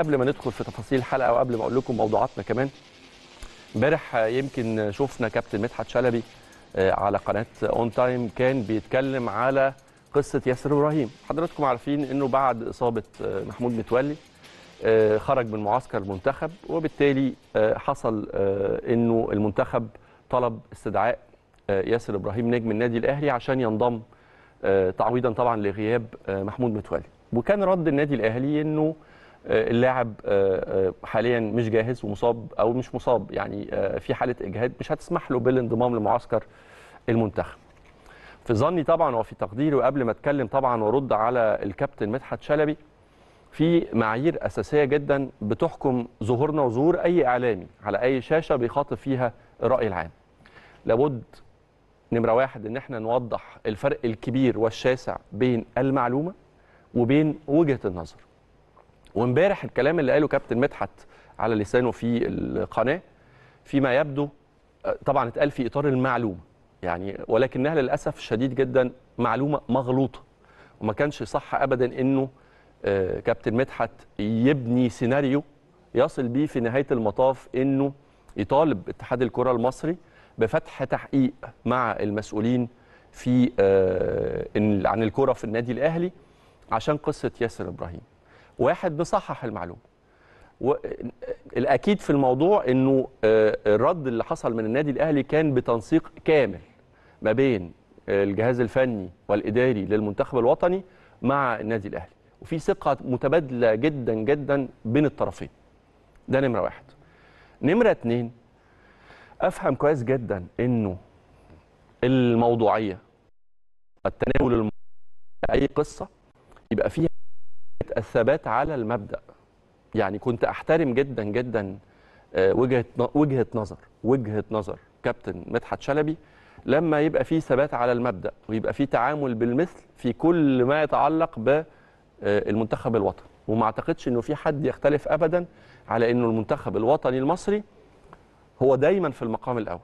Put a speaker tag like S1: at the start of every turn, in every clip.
S1: قبل ما ندخل في تفاصيل الحلقه وقبل ما اقول لكم موضوعاتنا كمان امبارح يمكن شفنا كابتن مدحت شلبي آه، على قناه اون تايم كان بيتكلم على قصه ياسر ابراهيم حضراتكم عارفين انه بعد اصابه آه، محمود متولي آه، خرج من معسكر المنتخب وبالتالي حصل انه المنتخب طلب استدعاء ياسر ابراهيم نجم النادي الاهلي عشان ينضم تعويضا طبعا لغياب محمود متولي وكان رد النادي الاهلي انه آه، اللاعب آه، آه، حاليا مش جاهز ومصاب او مش مصاب يعني في حاله اجهاد مش هتسمح له بالانضمام لمعسكر المنتخب في ظني طبعا وفي تقديري وقبل ما اتكلم طبعا وارد على الكابتن مدحت شلبي في معايير اساسيه جدا بتحكم ظهورنا وظهور اي اعلامي على اي شاشه بيخاطب فيها الراي العام لابد نمره واحد ان احنا نوضح الفرق الكبير والشاسع بين المعلومه وبين وجهه النظر وامبارح الكلام اللي قاله كابتن مدحت على لسانه في القناه فيما يبدو آه، طبعا اتقال في اطار المعلومه يعني ولكنها للاسف شديد جدا معلومه مغلوطه وما كانش صح ابدا انه آه، كابتن مدحت يبني سيناريو يصل بيه في نهايه المطاف انه يطالب اتحاد الكره المصري بفتح تحقيق مع المسؤولين في آه، عن الكره في النادي الاهلي عشان قصه ياسر ابراهيم واحد بيصحح المعلومه الاكيد في الموضوع انه آه، الرد اللي حصل من النادي الاهلي كان بتنسيق كامل ما بين آه، الجهاز الفني والاداري للمنتخب الوطني مع النادي الاهلي وفي ثقه متبادله جدا جدا بين الطرفين ده نمره واحد نمره اتنين افهم كويس جدا انه الموضوعيه التناول اي قصه يبقى فيها الثبات على المبدا يعني كنت احترم جدا جدا آه، وجهه وجهه نظر وجهه نظر كابتن مدحت شلبي لما يبقى في ثبات على المبدا ويبقى في تعامل بالمثل في كل ما يتعلق بالمنتخب آه، الوطني وما اعتقدش انه في حد يختلف ابدا على انه المنتخب الوطني المصري هو دايما في المقام الاول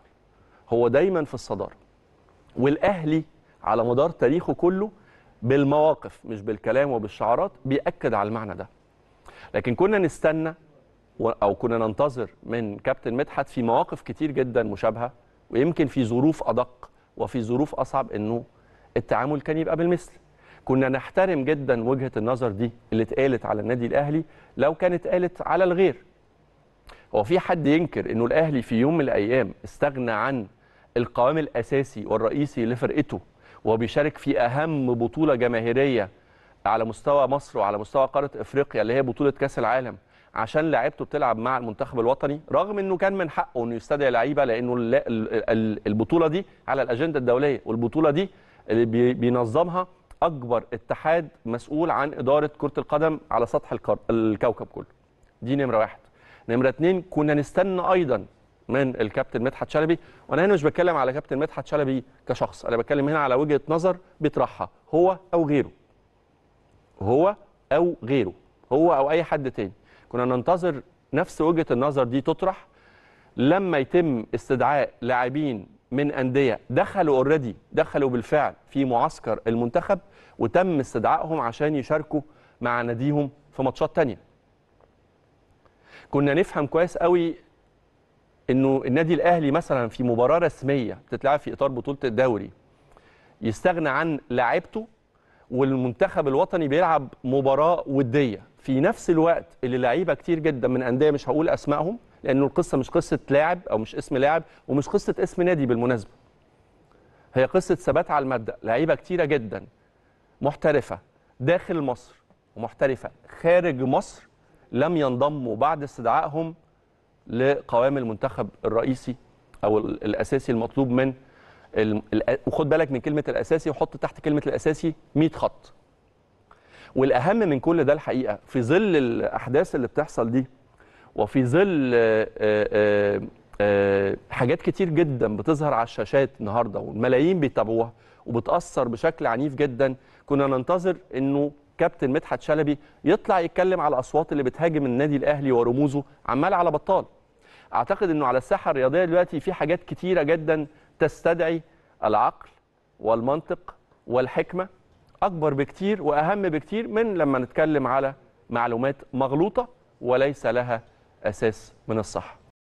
S1: هو دايما في الصداره والاهلي على مدار تاريخه كله بالمواقف مش بالكلام وبالشعارات بيأكد على المعنى ده لكن كنا نستنى او كنا ننتظر من كابتن مدحت في مواقف كتير جدا مشابهه ويمكن في ظروف ادق وفي ظروف اصعب انه التعامل كان يبقى بالمثل كنا نحترم جدا وجهه النظر دي اللي اتقالت على النادي الاهلي لو كانت قالت على الغير هو في حد ينكر انه الاهلي في يوم من الايام استغنى عن القوام الاساسي والرئيسي لفرقته وبيشارك في اهم بطوله جماهيريه على مستوى مصر وعلى مستوى قاره افريقيا اللي هي بطوله كاس العالم عشان لعبته بتلعب مع المنتخب الوطني رغم انه كان من حقه انه يستدعي لعيبه لانه البطوله دي على الاجنده الدوليه والبطوله دي اللي بينظمها اكبر اتحاد مسؤول عن اداره كره القدم على سطح الكوكب كله دي نمره واحد نمره اتنين كنا نستنى ايضا من الكابتن مدحت شلبي وانا هنا مش بتكلم على كابتن مدحت شلبي كشخص انا بتكلم هنا على وجهه نظر بيطرحها هو او غيره هو او غيره هو او اي حد تاني كنا ننتظر نفس وجهه النظر دي تطرح لما يتم استدعاء لاعبين من انديه دخلوا اوريدي دخلوا بالفعل في معسكر المنتخب وتم استدعائهم عشان يشاركوا مع ناديهم في ماتشات تانية كنا نفهم كويس قوي انه النادي الاهلي مثلا في مباراه رسميه بتتلعب في اطار بطوله الدوري يستغنى عن لاعيبته والمنتخب الوطني بيلعب مباراه وديه في نفس الوقت اللي لعيبه كتير جدا من انديه مش هقول اسمائهم لانه القصه مش قصه لاعب او مش اسم لاعب ومش قصه اسم نادي بالمناسبه هي قصه ثبات على المبدا لعيبه كتيره جدا محترفه داخل مصر ومحترفه خارج مصر لم ينضموا بعد استدعائهم لقوام المنتخب الرئيسي او الاساسي المطلوب من وخد بالك من كلمه الاساسي وحط تحت كلمه الاساسي 100 خط والاهم من كل ده الحقيقه في ظل الاحداث اللي بتحصل دي وفي ظل آه، آه، آه، حاجات كتير جدا بتظهر على الشاشات النهارده والملايين بيتابعوها وبتاثر بشكل عنيف جدا كنا ننتظر انه كابتن مدحت شلبي يطلع يتكلم على الاصوات اللي بتهاجم النادي الاهلي ورموزه عمال على بطال اعتقد انه على الساحه الرياضيه دلوقتي في حاجات كتيره جدا تستدعي العقل والمنطق والحكمه اكبر بكتير واهم بكتير من لما نتكلم على معلومات مغلوطه وليس لها اساس من الصحه